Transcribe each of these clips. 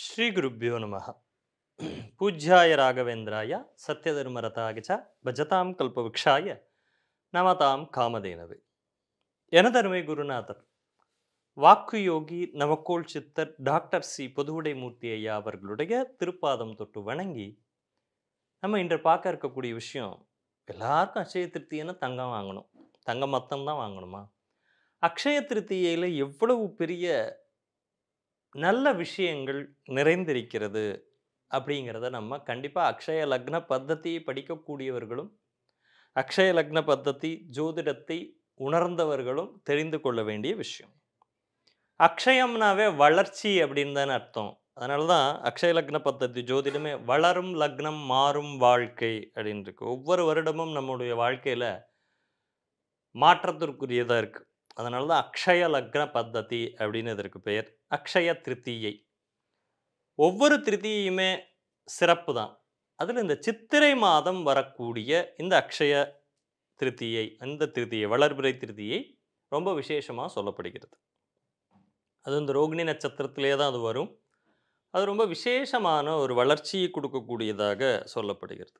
ஸ்ரீ குருப்பியோ நம பூஜ்யாய ராகவேந்திராய சத்யதர்மரதாகிச்ச பஜதாம் கல்பவக்ஷாய நமதாம் காமதேனவே எனதருமை குருநாதர் வாக்கு யோகி நவக்கோள் சித்தர் டாக்டர் சி பொதுவுடை மூர்த்தி ஐயா அவர்களுடைய திருப்பாதம் தொட்டு வணங்கி நம்ம இன்று பார்க்க இருக்கக்கூடிய விஷயம் எல்லாருக்கும் அக்ஷய திருப்தியன்னா தங்கம் வாங்கணும் தங்கம் மொத்தம் தான் வாங்கணுமா அக்ஷய திருத்தியையில் எவ்வளவு பெரிய நல்ல விஷயங்கள் நிறைந்திருக்கிறது அப்படிங்கிறத நம்ம கண்டிப்பாக அக்ஷய லக்ன பத்தத்தியை படிக்கக்கூடியவர்களும் அக்ஷய லக்ன பத்தத்தி ஜோதிடத்தை உணர்ந்தவர்களும் தெரிந்து கொள்ள வேண்டிய விஷயம் அக்ஷயம்னாவே வளர்ச்சி அப்படின்னு தானே அர்த்தம் அதனால தான் அக்ஷய லக்ன பத்தத்தி ஜோதிடமே வளரும் லக்னம் மாறும் வாழ்க்கை அப்படின்னு இருக்கு ஒவ்வொரு வருடமும் நம்முடைய வாழ்க்கையில் மாற்றத்திற்குரியதாக இருக்குது அதனால தான் அக்ஷய லக்ன பத்ததி அப்படின்னு இதற்கு பெயர் அக்ஷய திருத்தியை ஒவ்வொரு திருத்தியுமே சிறப்பு தான் அதில் இந்த சித்திரை மாதம் வரக்கூடிய இந்த அக்ஷய திருத்தியை அந்த திருத்தியை வளர்பிறை திருத்தியை ரொம்ப விசேஷமாக சொல்லப்படுகிறது அது இந்த ரோகிணி நட்சத்திரத்திலே தான் அது வரும் அது ரொம்ப விசேஷமான ஒரு வளர்ச்சியை கொடுக்கக்கூடியதாக சொல்லப்படுகிறது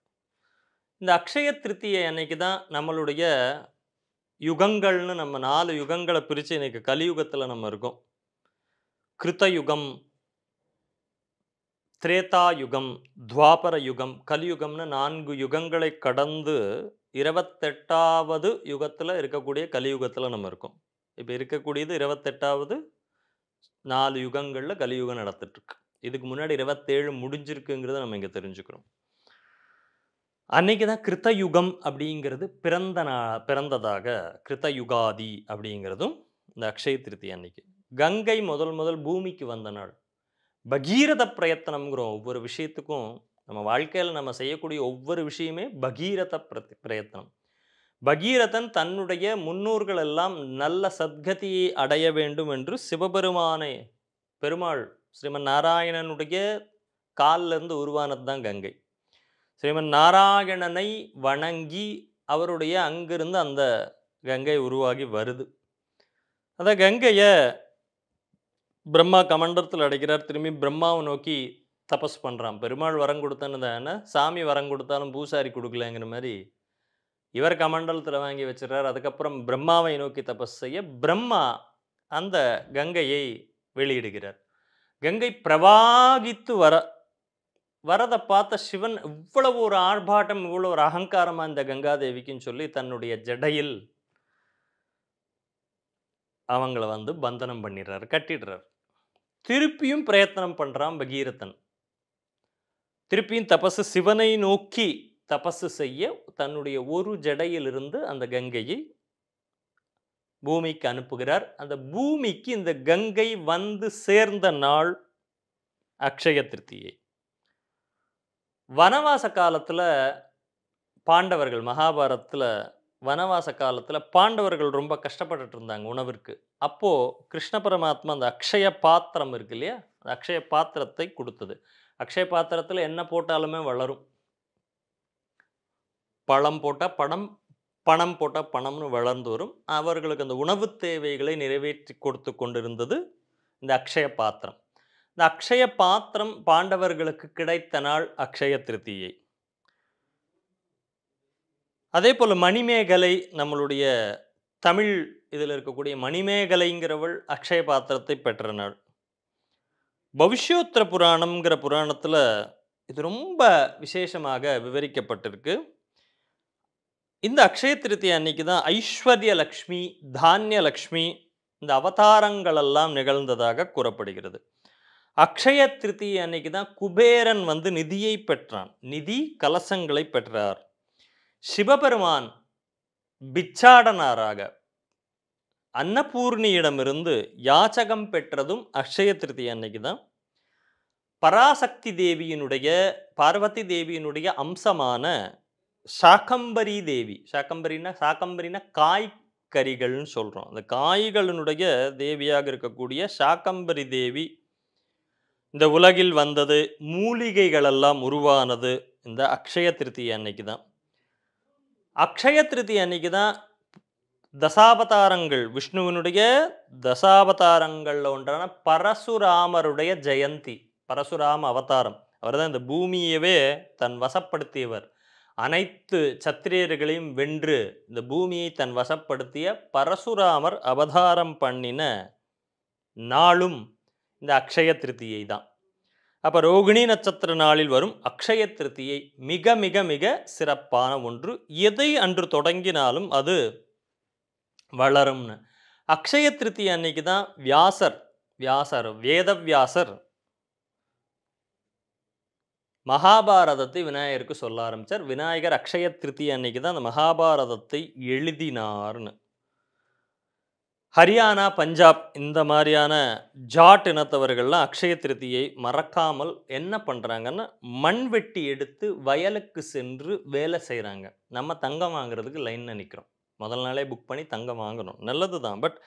இந்த அக்ஷய திருத்தியை அன்னைக்கு தான் நம்மளுடைய யுகங்கள்னு நம்ம நாலு யுகங்களை பிரித்து இன்றைக்கி கலியுகத்தில் நம்ம இருக்கோம் கிருத்தயுகம் திரேதா யுகம் துவாபர யுகம் கலியுகம்னு நான்கு யுகங்களை கடந்து இருபத்தெட்டாவது யுகத்தில் இருக்கக்கூடிய கலியுகத்தில் நம்ம இருக்கோம் இப்போ இருக்கக்கூடியது இருபத்தெட்டாவது நாலு யுகங்களில் கலியுகம் நடத்திட்டுருக்கு இதுக்கு முன்னாடி இருபத்தேழு முடிஞ்சிருக்குங்கிறத நம்ம இங்கே தெரிஞ்சுக்கிறோம் அன்னைக்கு தான் கிருத்த யுகம் அப்படிங்கிறது பிறந்த நா பிறந்ததாக கிருத்த யுகாதி அப்படிங்கிறதும் இந்த அக்ஷய திருத்தி அன்னைக்கு கங்கை முதல் முதல் பூமிக்கு வந்த நாள் பகீரத பிரயத்தனம்ங்கிறோம் ஒவ்வொரு விஷயத்துக்கும் நம்ம வாழ்க்கையில் நம்ம செய்யக்கூடிய ஒவ்வொரு விஷயமே பகீரத பிரத் பிரயத்தனம் பகீரதன் தன்னுடைய முன்னோர்கள் எல்லாம் நல்ல சத்கதியை அடைய வேண்டும் என்று சிவபெருமானை பெருமாள் ஸ்ரீமன் நாராயணனுடைய காலிலிருந்து உருவானது தான் கங்கை ஸ்ரீமன் நாராயணனை வணங்கி அவருடைய அங்கிருந்து அந்த கங்கை உருவாகி வருது அந்த கங்கையை பிரம்மா கமண்டத்தில் அடைக்கிறார் திரும்பி பிரம்மாவை நோக்கி தபஸ் பண்ணுறான் பெருமாள் வரம் கொடுத்தன்னு தானே சாமி வரம் கொடுத்தாலும் பூசாரி கொடுக்கலங்கிற மாதிரி இவர் கமண்டலத்தில் வாங்கி வச்சுறார் அதுக்கப்புறம் பிரம்மாவை நோக்கி தபஸ் செய்ய பிரம்மா அந்த கங்கையை வெளியிடுகிறார் கங்கை பிரவாகித்து வர வரதை பார்த்த சிவன் இவ்வளவு ஒரு ஆர்ப்பாட்டம் இவ்வளோ ஒரு அகங்காரமாக இந்த கங்காதேவிக்குன்னு சொல்லி தன்னுடைய ஜடையில் அவங்கள வந்து பந்தனம் பண்ணிடுறார் கட்டிடுறார் திருப்பியும் பிரயத்தனம் பண்ணுறான் பகீரத்தன் திருப்பியும் தபசு சிவனை நோக்கி தபசு செய்ய தன்னுடைய ஒரு ஜடையிலிருந்து அந்த கங்கையை பூமிக்கு அனுப்புகிறார் அந்த பூமிக்கு இந்த கங்கை வந்து சேர்ந்த நாள் அக்ஷய திருத்தியை வனவாச காலத்தில் பாண்டவர்கள் மகாபாரதத்தில் வனவாச காலத்தில் பாண்டவர்கள் ரொம்ப கஷ்டப்பட்டுட்டு இருந்தாங்க உணவிற்கு அப்போது கிருஷ்ண பரமாத்மா அந்த அக்ஷய பாத்திரம் இருக்கு இல்லையா அந்த அக்ஷய பாத்திரத்தை கொடுத்தது அக்ஷய பாத்திரத்தில் என்ன போட்டாலுமே வளரும் பழம் போட்டால் பணம் பணம் போட்டால் பணம்னு வளர்ந்து வரும் அவர்களுக்கு அந்த உணவு தேவைகளை நிறைவேற்றி கொடுத்து கொண்டிருந்தது இந்த அக்ஷய பாத்திரம் இந்த அக்ஷய பாத்திரம் பாண்டவர்களுக்கு கிடைத்த நாள் அக்ஷய திருத்தியை அதே போல் மணிமேகலை நம்மளுடைய தமிழ் இதில் இருக்கக்கூடிய மணிமேகலைங்கிறவள் அக்ஷய பாத்திரத்தை பெற்ற நாள் பவிஷ்யோத்திர புராணம்ங்கிற புராணத்தில் இது ரொம்ப விசேஷமாக விவரிக்கப்பட்டிருக்கு இந்த அக்ஷய திருத்தி அன்னைக்கு தான் ஐஸ்வர்ய லக்ஷ்மி தானிய லக்ஷ்மி இந்த அவதாரங்களெல்லாம் நிகழ்ந்ததாக கூறப்படுகிறது அக்ஷய திருத்தி அன்னைக்கு தான் குபேரன் வந்து நிதியை பெற்றான் நிதி கலசங்களை பெற்றார் சிவபெருமான் பிச்சாடனாராக அன்னபூர்ணியிடமிருந்து யாச்சகம் பெற்றதும் அக்ஷய திருத்தி அன்னைக்கு தான் பராசக்தி தேவியினுடைய பார்வதி தேவியினுடைய அம்சமான சாக்கம்பரி தேவி சாக்கம்பரினா சாக்கம்பரினா காய் கரிகள்னு சொல்கிறோம் அந்த காய்களினுடைய தேவியாக இருக்கக்கூடிய சாக்கம்பரி தேவி இந்த உலகில் வந்தது மூலிகைகளெல்லாம் உருவானது இந்த அக்ஷய திருத்தி அன்னைக்கு தான் அக்ஷய திருத்தி அன்னைக்கு தான் தசாவதாரங்கள் விஷ்ணுவினுடைய தசாவதாரங்களில் ஒன்றான பரசுராமருடைய ஜெயந்தி பரசுராம அவதாரம் அவர் தான் இந்த பூமியவே தன் வசப்படுத்தியவர் அனைத்து சத்திரியர்களையும் வென்று இந்த பூமியை தன் வசப்படுத்திய பரசுராமர் அவதாரம் பண்ணின நாளும் இந்த அக்ஷய திருத்தியை தான் அப்போ ரோகிணி நட்சத்திர நாளில் வரும் அக்ஷய திருத்தியை மிக மிக மிக சிறப்பான ஒன்று எதை அன்று தொடங்கினாலும் அது வளரும்னு அக்ஷய திருத்தி அன்னைக்கு தான் வியாசர் வியாசர் வேதவியாசர் மகாபாரதத்தை விநாயகருக்கு சொல்ல ஆரம்பித்தார் விநாயகர் அக்ஷய திருத்தி அன்னைக்கு தான் அந்த மகாபாரதத்தை எழுதினார்னு ஹரியானா பஞ்சாப் இந்த மாதிரியான ஜாட் இனத்தவர்கள்லாம் அக்ஷய திருத்தியை மறக்காமல் என்ன பண்ணுறாங்கன்னா மண்வெட்டி எடுத்து வயலுக்கு சென்று வேலை செய்கிறாங்க நம்ம தங்கம் வாங்குறதுக்கு லைனில் நிற்கிறோம் முதல் நாளே புக் பண்ணி தங்கம் வாங்கணும் நல்லது தான் பட்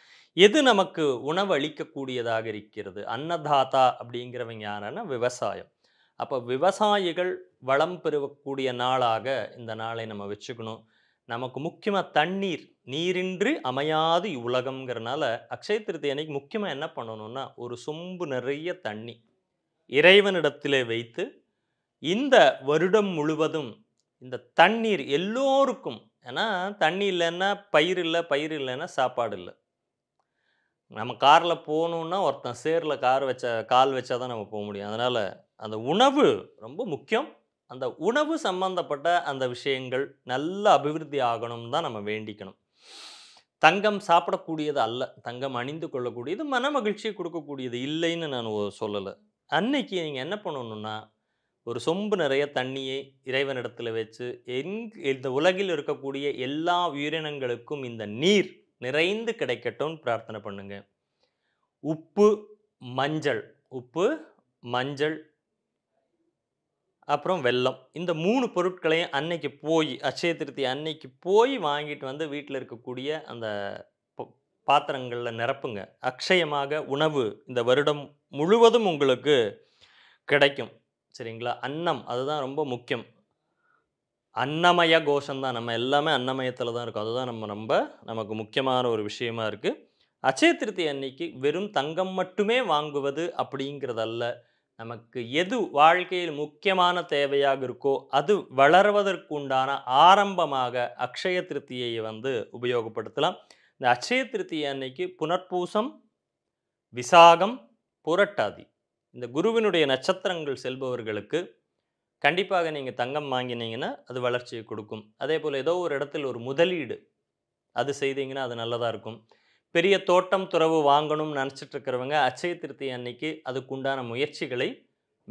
எது நமக்கு உணவு அளிக்கக்கூடியதாக இருக்கிறது அன்னதாதா அப்படிங்கிறவங்க யாரன்னா விவசாயம் அப்போ விவசாயிகள் வளம் பெறக்கூடிய நாளாக இந்த நாளை நம்ம வச்சுக்கணும் நமக்கு முக்கியமாக தண்ணீர் நீரின்றி அமையாது இவ்வுலகம்ங்கிறனால அக்ஷய திருத்தி அன்னைக்கு முக்கியமாக என்ன பண்ணணும்னா ஒரு சொம்பு நிறைய தண்ணி இறைவனிடத்திலே வைத்து இந்த வருடம் முழுவதும் இந்த தண்ணீர் எல்லோருக்கும் ஏன்னா தண்ணி இல்லைன்னா பயிர் இல்லை பயிர் இல்லைன்னா சாப்பாடு இல்லை நம்ம காரில் போகணுன்னா ஒருத்தன் சேரில் கார் வச்ச கால் வச்சா தான் நம்ம போக முடியும் அதனால் அந்த உணவு ரொம்ப முக்கியம் அந்த உணவு சம்பந்தப்பட்ட அந்த விஷயங்கள் நல்ல அபிவிருத்தி ஆகணும் தான் நம்ம வேண்டிக்கணும் தங்கம் சாப்பிடக்கூடியது அல்ல தங்கம் அணிந்து கொள்ளக்கூடியது மன மகிழ்ச்சியை கொடுக்கக்கூடியது இல்லைன்னு நான் சொல்லலை அன்னைக்கு நீங்கள் என்ன பண்ணணுன்னா ஒரு சொம்பு நிறைய தண்ணியை இறைவனிடத்தில் வச்சு எங் இந்த உலகில் இருக்கக்கூடிய எல்லா உயிரினங்களுக்கும் இந்த நீர் நிறைந்து கிடைக்கட்டும்னு பிரார்த்தனை பண்ணுங்க உப்பு மஞ்சள் உப்பு மஞ்சள் அப்புறம் வெல்லம் இந்த மூணு பொருட்களையும் அன்னைக்கு போய் அச்சய திருத்தி அன்னைக்கு போய் வாங்கிட்டு வந்து வீட்டில் இருக்கக்கூடிய அந்த பாத்திரங்களில் நிரப்புங்க அக்ஷயமாக உணவு இந்த வருடம் முழுவதும் உங்களுக்கு கிடைக்கும் சரிங்களா அன்னம் அதுதான் ரொம்ப முக்கியம் அன்னமய கோஷம்தான் நம்ம எல்லாமே அன்னமயத்தில் தான் இருக்கும் அதுதான் நம்ம ரொம்ப நமக்கு முக்கியமான ஒரு விஷயமா இருக்குது அச்சய திருத்தி அன்னைக்கு வெறும் தங்கம் மட்டுமே வாங்குவது அப்படிங்கிறதல்ல நமக்கு எது வாழ்க்கையில் முக்கியமான தேவையாக இருக்கோ அது வளர்வதற்குண்டான ஆரம்பமாக அக்ஷய திருத்தியை வந்து உபயோகப்படுத்தலாம் இந்த அக்ஷய திருத்தியை அன்னைக்கு புனர்பூசம் விசாகம் புரட்டாதி இந்த குருவினுடைய நட்சத்திரங்கள் செல்பவர்களுக்கு கண்டிப்பாக நீங்கள் தங்கம் வாங்கினீங்கன்னா அது வளர்ச்சியை கொடுக்கும் அதே போல் ஏதோ ஒரு இடத்தில் ஒரு முதலீடு அது செய்தீங்கன்னா அது நல்லதாக இருக்கும் பெரிய தோட்டம் துறவு வாங்கணும்னு நினச்சிட்டு இருக்கிறவங்க அச்சய திருத்தி அன்னைக்கு அதுக்குண்டான முயற்சிகளை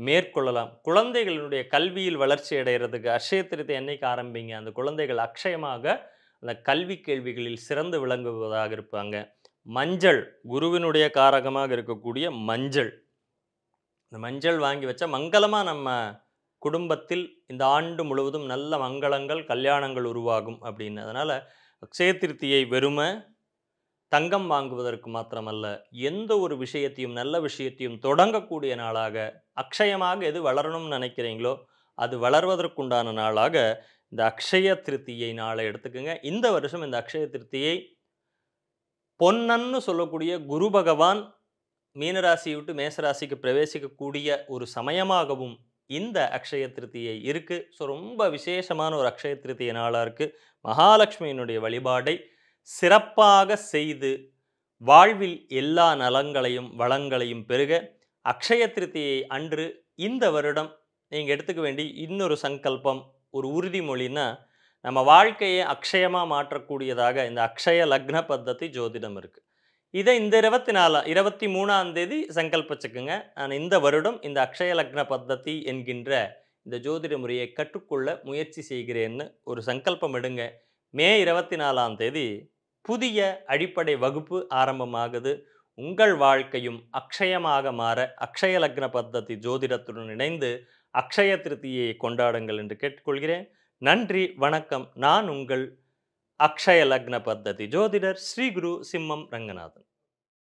மேற்கொள்ளலாம் குழந்தைகளினுடைய கல்வியில் வளர்ச்சி அடைகிறதுக்கு அக்ஷய திருத்தி அன்னைக்கு ஆரம்பிங்க அந்த குழந்தைகள் அக்ஷயமாக அந்த கல்வி கேள்விகளில் சிறந்து விளங்குவதாக இருப்பாங்க மஞ்சள் குருவினுடைய காரகமாக இருக்கக்கூடிய மஞ்சள் இந்த மஞ்சள் வாங்கி வச்சா மங்களமாக நம்ம குடும்பத்தில் இந்த ஆண்டு முழுவதும் நல்ல மங்களங்கள் கல்யாணங்கள் உருவாகும் அப்படின்னு அதனால் அக்ஷய திருத்தியை வெறுமை தங்கம் வாங்குவதற்கு மாத்திரமல்ல எந்த ஒரு விஷயத்தையும் நல்ல விஷயத்தையும் தொடங்கக்கூடிய நாளாக அக்ஷயமாக எது வளரணும்னு நினைக்கிறீங்களோ அது வளர்வதற்குண்டான நாளாக இந்த அக்ஷய திருத்தியை நாளை எடுத்துக்கோங்க இந்த வருஷம் இந்த அக்ஷய திருத்தியை பொன்னன்னு சொல்லக்கூடிய குரு பகவான் மீனராசியை விட்டு மேசராசிக்கு பிரவேசிக்கக்கூடிய ஒரு சமயமாகவும் இந்த அக்ஷய திருத்தியை இருக்குது ஸோ ரொம்ப விசேஷமான ஒரு அக்ஷய திருத்திய நாளாக இருக்குது மகாலட்சுமியினுடைய வழிபாடை சிறப்பாக செய்து வாழ்வில் எல்லா நலங்களையும் வளங்களையும் பெருக அக்ஷய திருத்தியை அன்று இந்த வருடம் நீங்கள் எடுத்துக்க வேண்டிய இன்னொரு சங்கல்பம் ஒரு உறுதிமொழின்னா நம்ம வாழ்க்கையை அக்ஷயமாக மாற்றக்கூடியதாக இந்த அக்ஷய லக்ன பத்தத்தி ஜோதிடம் இருக்குது இதை இந்த இருபத்தி நாலா இருபத்தி மூணாம் தேதி சங்கல்பிச்சுக்குங்க நான் இந்த வருடம் இந்த அக்ஷய லக்ன பத்தத்தி என்கின்ற இந்த ஜோதிட முறையை கற்றுக்கொள்ள முயற்சி செய்கிறேன்னு ஒரு சங்கல்பம் எடுங்க மே இருபத்தி நாலாம் தேதி புதிய அடிப்படை வகுப்பு ஆரம்பமாகுது உங்கள் வாழ்க்கையும் அக்ஷயமாக மாற அக்ஷய லக்ன பத்ததி ஜோதிடத்துடன் இணைந்து அக்ஷய திருத்தியை கொண்டாடுங்கள் என்று கேட்டுக்கொள்கிறேன் நன்றி வணக்கம் நான் உங்கள் அக்ஷய லக்ன பத்ததி ஜோதிடர் ஸ்ரீ குரு சிம்மம் ரங்கநாதன்